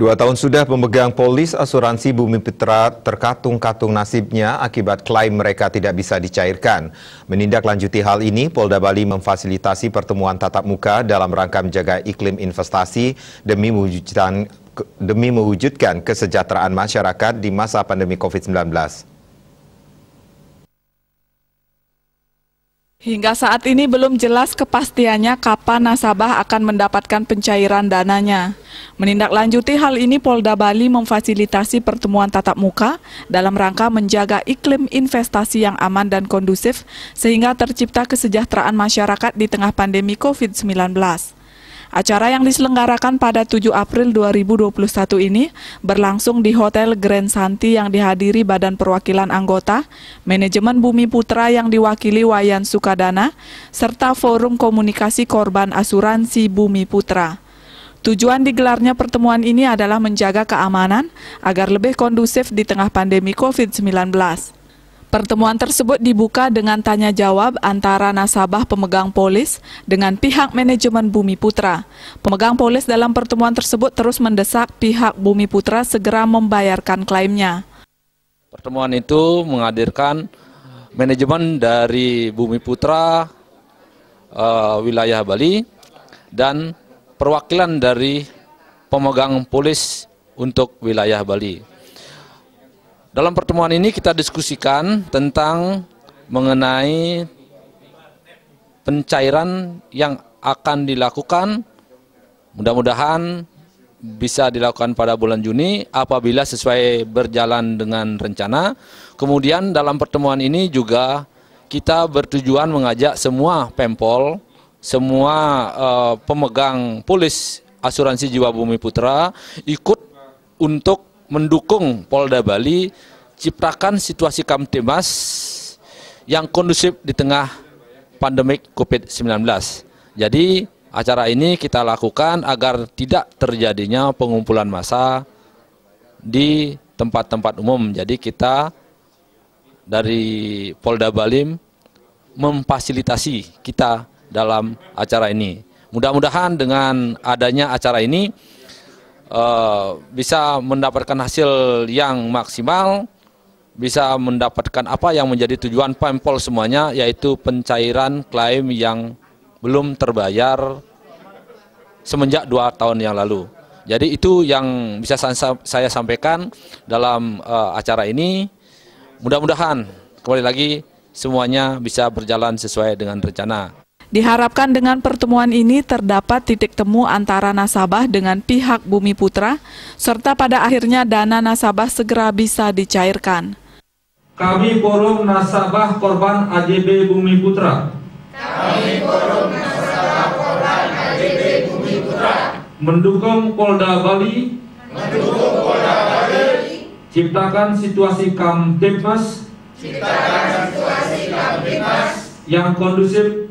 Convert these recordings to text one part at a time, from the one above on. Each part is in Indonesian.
Dua tahun sudah pemegang polis asuransi Bumi Petra terkatung-katung nasibnya akibat klaim mereka tidak bisa dicairkan. Menindaklanjuti hal ini, Polda Bali memfasilitasi pertemuan tatap muka dalam rangka menjaga iklim investasi demi mewujudkan, demi mewujudkan kesejahteraan masyarakat di masa pandemi COVID-19. Hingga saat ini belum jelas kepastiannya kapan nasabah akan mendapatkan pencairan dananya. Menindaklanjuti hal ini, Polda Bali memfasilitasi pertemuan tatap muka dalam rangka menjaga iklim investasi yang aman dan kondusif sehingga tercipta kesejahteraan masyarakat di tengah pandemi COVID-19. Acara yang diselenggarakan pada 7 April 2021 ini berlangsung di Hotel Grand Santi yang dihadiri Badan Perwakilan Anggota, Manajemen Bumi Putra yang diwakili Wayan Sukadana, serta Forum Komunikasi Korban Asuransi Bumi Putra. Tujuan digelarnya pertemuan ini adalah menjaga keamanan agar lebih kondusif di tengah pandemi COVID-19. Pertemuan tersebut dibuka dengan tanya jawab antara nasabah pemegang polis dengan pihak manajemen Bumi Putra. Pemegang polis dalam pertemuan tersebut terus mendesak pihak Bumi Putra segera membayarkan klaimnya. Pertemuan itu menghadirkan manajemen dari Bumi Putra uh, wilayah Bali dan perwakilan dari pemegang polis untuk wilayah Bali. Dalam pertemuan ini kita diskusikan tentang mengenai pencairan yang akan dilakukan mudah-mudahan bisa dilakukan pada bulan Juni apabila sesuai berjalan dengan rencana. Kemudian dalam pertemuan ini juga kita bertujuan mengajak semua Pempol, semua uh, pemegang polis asuransi Jiwa Bumi Putra ikut untuk mendukung Polda Bali ciptakan situasi Kamtimas yang kondusif di tengah pandemik COVID-19. Jadi acara ini kita lakukan agar tidak terjadinya pengumpulan massa di tempat-tempat umum. Jadi kita dari Polda Bali memfasilitasi kita dalam acara ini. Mudah-mudahan dengan adanya acara ini Eh, bisa mendapatkan hasil yang maksimal, bisa mendapatkan apa yang menjadi tujuan pempol semuanya yaitu pencairan klaim yang belum terbayar semenjak dua tahun yang lalu. Jadi itu yang bisa saya sampaikan dalam uh, acara ini. Mudah-mudahan kembali lagi semuanya bisa berjalan sesuai dengan rencana. Diharapkan dengan pertemuan ini terdapat titik temu antara nasabah dengan pihak Bumi Putra, serta pada akhirnya dana nasabah segera bisa dicairkan. Kami Forum Nasabah Korban AJB Bumi Putra. Kami Forum Nasabah Korban AJB Bumi Putra. Mendukung Polda Bali. Mendukung Polda Bali. Ciptakan situasi Kamtipmas. Ciptakan situasi Kamtipmas yang kondusif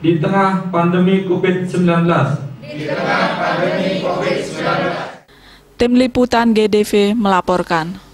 di tengah pandemi COVID-19. Di tengah pandemi COVID-19. Tim Liputan GDV melaporkan.